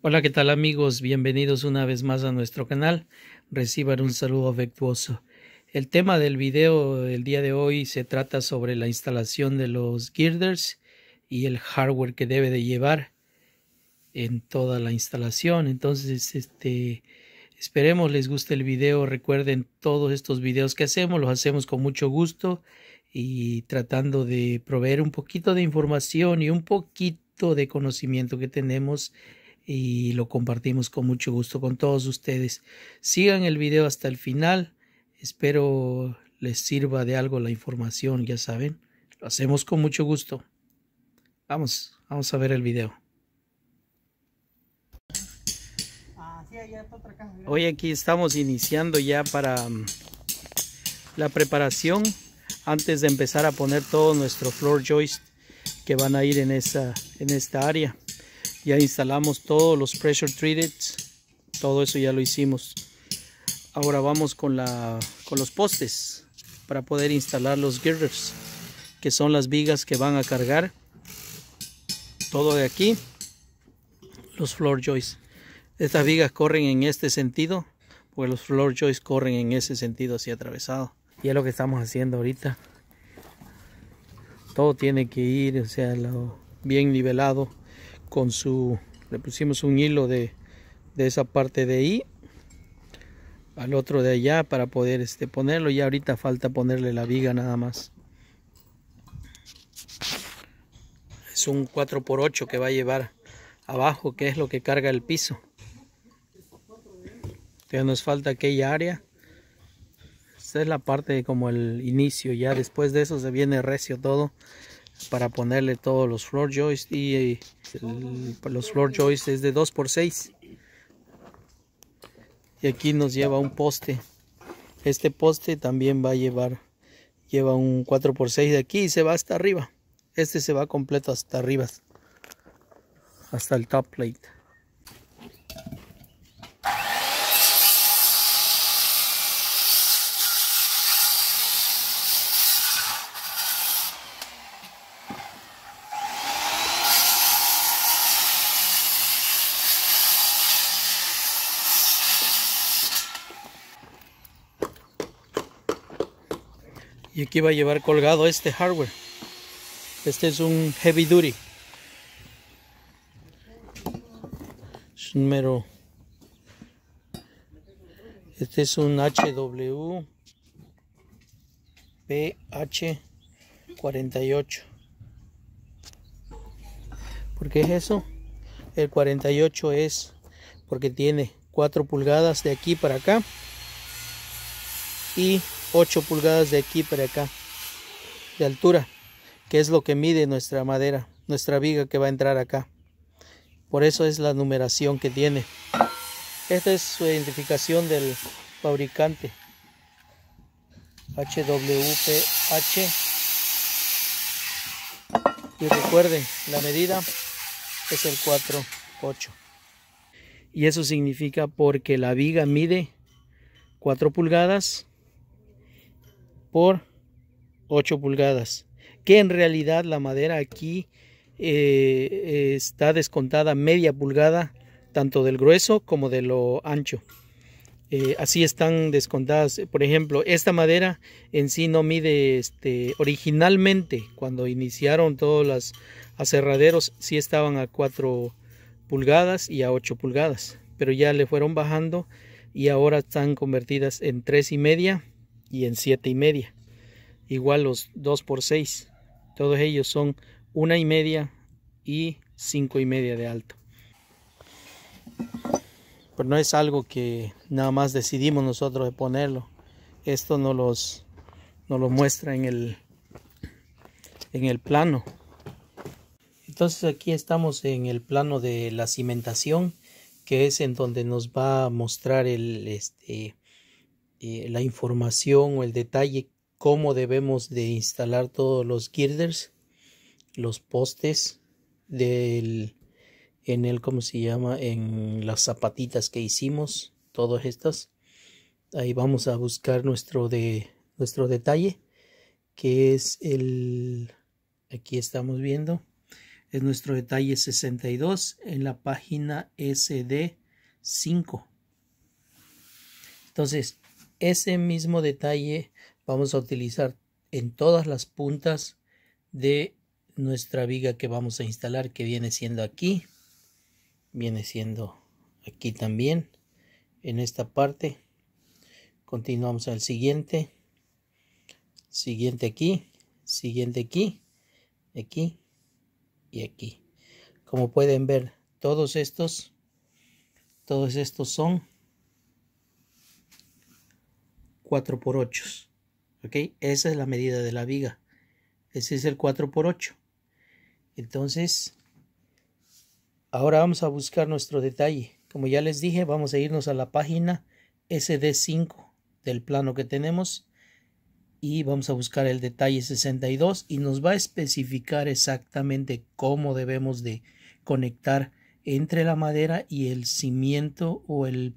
Hola, ¿qué tal amigos? Bienvenidos una vez más a nuestro canal. Reciban un saludo afectuoso. El tema del video del día de hoy se trata sobre la instalación de los girders y el hardware que debe de llevar en toda la instalación. Entonces, este esperemos les guste el video. Recuerden todos estos videos que hacemos, los hacemos con mucho gusto y tratando de proveer un poquito de información y un poquito de conocimiento que tenemos y lo compartimos con mucho gusto con todos ustedes. Sigan el video hasta el final. Espero les sirva de algo la información, ya saben. Lo hacemos con mucho gusto. Vamos, vamos a ver el video. Ah, Hoy aquí estamos iniciando ya para mm, la preparación antes de empezar a poner todo nuestro floor joist que van a ir en esa en esta área. Ya instalamos todos los pressure treated. Todo eso ya lo hicimos. Ahora vamos con, la, con los postes para poder instalar los girders, que son las vigas que van a cargar todo de aquí, los floor joists. Estas vigas corren en este sentido, pues los floor joists corren en ese sentido así atravesado. Y es lo que estamos haciendo ahorita. Todo tiene que ir, o sea, bien nivelado con su le pusimos un hilo de, esa parte de ahí al otro de allá para poder este ponerlo y ahorita falta ponerle la viga nada más es un 4x8 que va a llevar abajo que es lo que carga el piso ya nos falta aquella área esta es la parte como el inicio ya después de eso se viene recio todo para ponerle todos los floor joists y eh, los floor joists es de 2x6 y aquí nos lleva un poste este poste también va a llevar lleva un 4x6 de aquí y se va hasta arriba este se va completo hasta arriba hasta el top plate y aquí va a llevar colgado este hardware este es un heavy duty es un este es un HW PH48 ¿por qué es eso? el 48 es porque tiene 4 pulgadas de aquí para acá y 8 pulgadas de aquí para acá de altura, que es lo que mide nuestra madera, nuestra viga que va a entrar acá. Por eso es la numeración que tiene. Esta es su identificación del fabricante. HWPH. Y recuerden, la medida es el 4.8. Y eso significa porque la viga mide 4 pulgadas por 8 pulgadas, que en realidad la madera aquí eh, está descontada media pulgada, tanto del grueso como de lo ancho. Eh, así están descontadas. Por ejemplo, esta madera en sí no mide, este, originalmente cuando iniciaron todos los aserraderos, sí estaban a 4 pulgadas y a 8 pulgadas, pero ya le fueron bajando y ahora están convertidas en tres y media y en siete y media. Igual los 2 por 6. Todos ellos son una y media y cinco y media de alto. Pero no es algo que nada más decidimos nosotros de ponerlo. Esto no los, No los muestra en el, en el plano. Entonces aquí estamos en el plano de la cimentación, que es en donde nos va a mostrar el, este, eh, la información o el detalle cómo debemos de instalar todos los girders, los postes del en el cómo se llama en las zapatitas que hicimos, todas estas. Ahí vamos a buscar nuestro de nuestro detalle que es el aquí estamos viendo es nuestro detalle 62 en la página SD5. Entonces, ese mismo detalle vamos a utilizar en todas las puntas de nuestra viga que vamos a instalar que viene siendo aquí viene siendo aquí también en esta parte continuamos al siguiente siguiente aquí siguiente aquí aquí y aquí como pueden ver todos estos todos estos son 4 x 8. ¿Ok? Esa es la medida de la viga. Ese es el 4 x 8. Entonces, ahora vamos a buscar nuestro detalle. Como ya les dije, vamos a irnos a la página SD5 del plano que tenemos y vamos a buscar el detalle 62 y nos va a especificar exactamente cómo debemos de conectar entre la madera y el cimiento o el,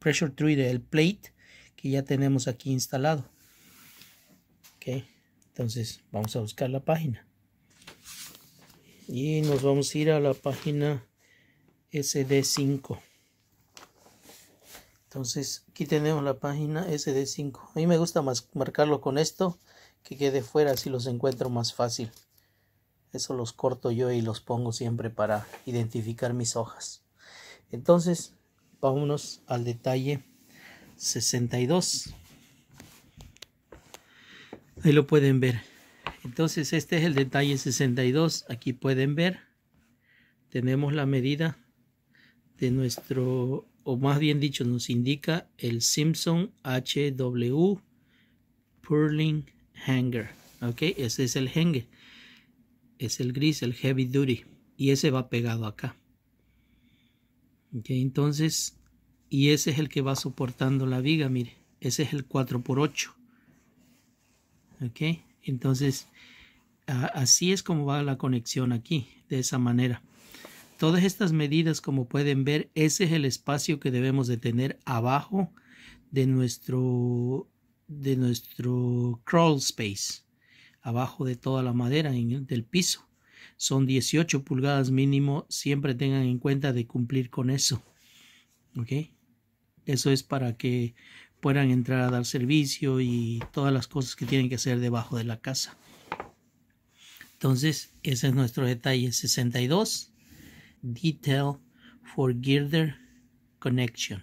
pressure treated, el plate que ya tenemos aquí instalado entonces vamos a buscar la página y nos vamos a ir a la página sd5 entonces aquí tenemos la página sd5 a mí me gusta más marcarlo con esto que quede fuera si los encuentro más fácil eso los corto yo y los pongo siempre para identificar mis hojas entonces vámonos al detalle 62. Ahí lo pueden ver. Entonces este es el detalle 62. Aquí pueden ver. Tenemos la medida de nuestro, o más bien dicho, nos indica el Simpson HW Purling Hanger. Ok, ese es el hanger. Es el gris, el heavy duty. Y ese va pegado acá. Ok, entonces y ese es el que va soportando la viga, mire, ese es el 4x8. ¿Ok? Entonces, así es como va la conexión aquí, de esa manera. Todas estas medidas, como pueden ver, ese es el espacio que debemos de tener abajo de nuestro, de nuestro crawl space, abajo de toda la madera del piso. Son 18 pulgadas mínimo, siempre tengan en cuenta de cumplir con eso. ¿Ok? Eso es para que puedan entrar a dar servicio y todas las cosas que tienen que hacer debajo de la casa. Entonces, ese es nuestro detalle 62. Detail for girder connection.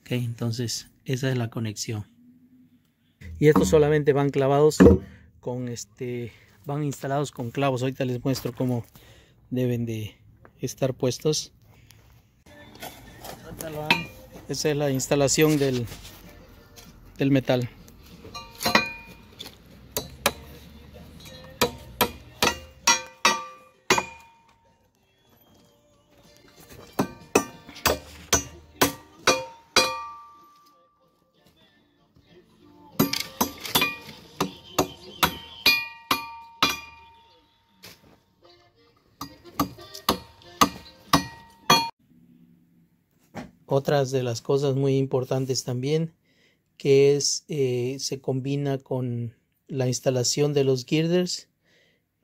Ok, entonces esa es la conexión. Y estos solamente van clavados con este, van instalados con clavos. Ahorita les muestro cómo deben de estar puestos. Esa es la instalación del, del metal. Otras de las cosas muy importantes también que es eh, se combina con la instalación de los girders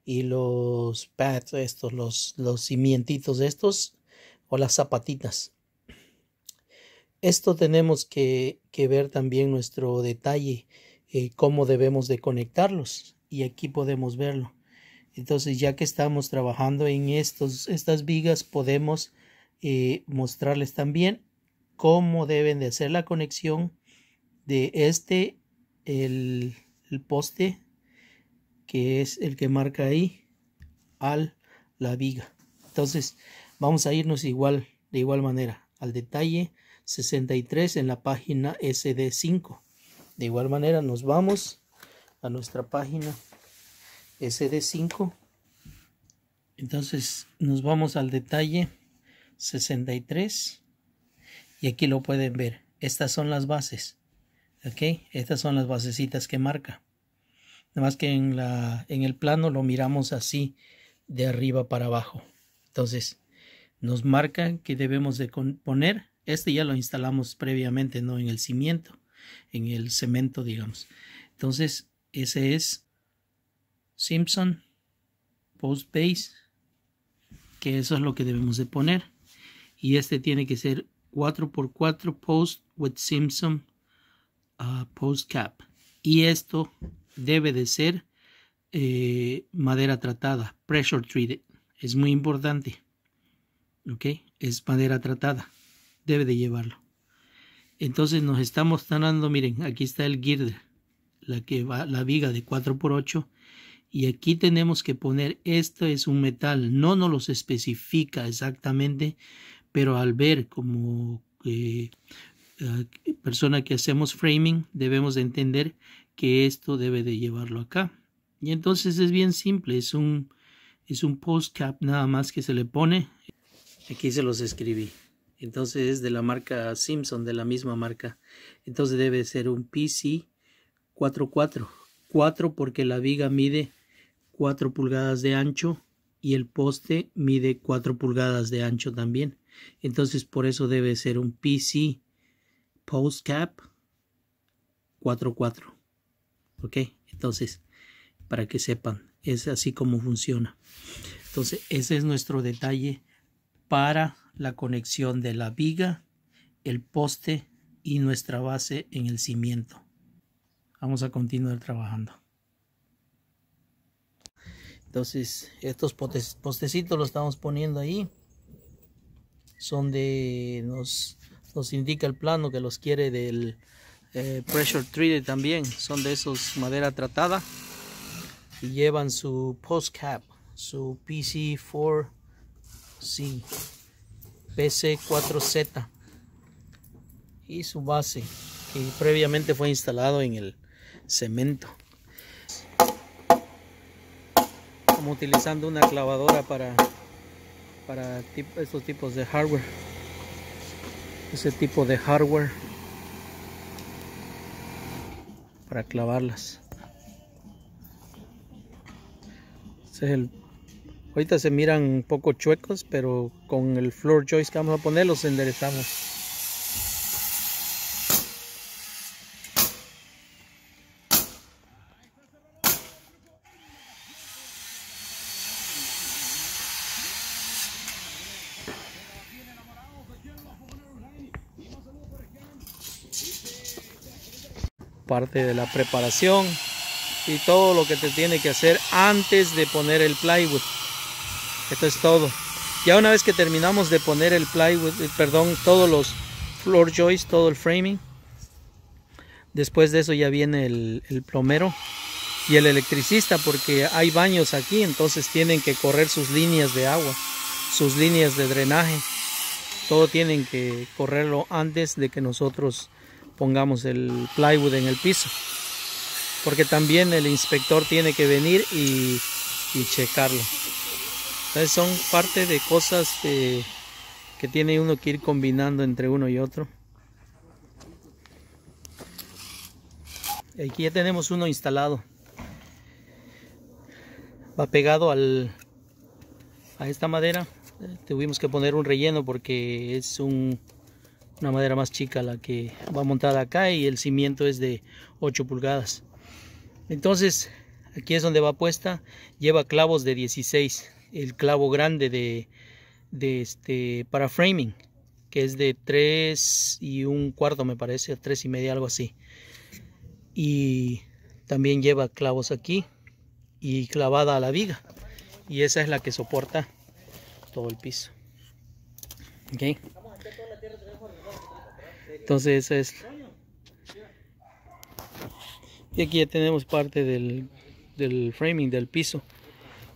y los pads estos los los cimientitos estos o las zapatitas esto tenemos que, que ver también nuestro detalle eh, cómo debemos de conectarlos y aquí podemos verlo entonces ya que estamos trabajando en estos estas vigas podemos eh, mostrarles también cómo deben de hacer la conexión de este el, poste que es el que marca ahí al la viga entonces vamos a irnos igual de igual manera al detalle 63 en la página sd5 de igual manera nos vamos a nuestra página sd5 entonces nos vamos al detalle 63 y aquí lo pueden ver. Estas son las bases. ¿Ok? Estas son las basecitas que marca. Nada más que en, la, en el plano lo miramos así, de arriba para abajo. Entonces, nos marca que debemos de poner. Este ya lo instalamos previamente, no en el cimiento, en el cemento, digamos. Entonces, ese es Simpson Post Base, que eso es lo que debemos de poner. Y este tiene que ser 4x4 post with Simpson ah, post cap. Y esto debe de ser eh, madera tratada, pressure treated. Es muy importante. ¿Ok? Es madera tratada. Debe de llevarlo. Entonces nos estamos tanando miren, aquí está el girder, la que va la viga de 4x8 y aquí tenemos que poner esto es un metal, no nos los especifica exactamente, pero al ver como eh, eh, persona que hacemos framing, debemos de entender que esto debe de llevarlo acá. Y entonces es bien simple, es un, es un post cap nada más que se le pone. Aquí se los escribí. Entonces es de la marca Simpson, de la misma marca. Entonces debe ser un PC 44. 4 porque la viga mide 4 pulgadas de ancho y el poste mide 4 pulgadas de ancho también. Entonces por eso debe ser un PC Post Cap 44. ¿Ok? Entonces, para que sepan, es así como funciona. Entonces, ese es nuestro detalle para la conexión de la viga, el poste y nuestra base en el cimiento. Vamos a continuar trabajando. Entonces, estos postecitos los estamos poniendo ahí. Son de, nos, indica el plano que los quiere del eh, Pressure Treated también. Son de esos madera tratada. Y llevan su post cap, su PC4C, PC4Z. Y su base, que previamente fue instalado en el cemento. como utilizando una clavadora para para estos tipos de hardware ese tipo de hardware para clavarlas ahorita se miran un poco chuecos pero con el floor joist que vamos a poner los enderezamos parte de la preparación y todo lo que te tiene que hacer antes de poner el plywood. Esto es todo. Ya una vez que terminamos de poner el plywood, eh, perdón, todos los floor joists, todo el framing, después de eso ya viene el, el plomero y el electricista porque hay baños aquí, entonces tienen que correr sus líneas de agua, sus líneas de drenaje. Todo tienen que correrlo antes de que nosotros pongamos el plywood en el piso. Porque también el inspector tiene que venir y, checarlo. Entonces son parte de cosas que, que tiene uno que ir combinando entre uno y otro. Aquí ya tenemos uno instalado. Va pegado al, a esta madera. Eh, tuvimos que poner un relleno porque es un una madera más chica la que va montada acá y el cimiento es de 8 pulgadas entonces aquí es donde va puesta lleva clavos de 16 el clavo grande de, este para framing que es de 3 y un cuarto me parece 3 y media algo así y también lleva clavos aquí y clavada a la viga y esa es la que soporta todo el piso okay. Entonces esa es... Y aquí ya tenemos parte del, framing, del piso.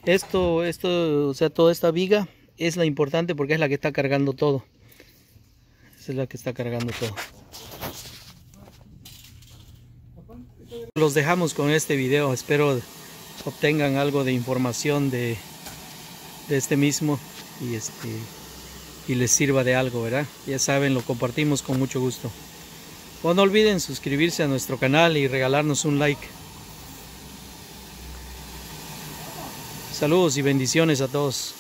Esto, esto, o sea, toda esta viga es la importante porque es la que está cargando todo. es la que está cargando todo. Los dejamos con este video. Espero obtengan algo de información de, de este mismo. Y este y les sirva de algo, ¿verdad? Ya saben, lo compartimos con mucho gusto. O no olviden suscribirse a nuestro canal y regalarnos un like. Saludos y bendiciones a todos.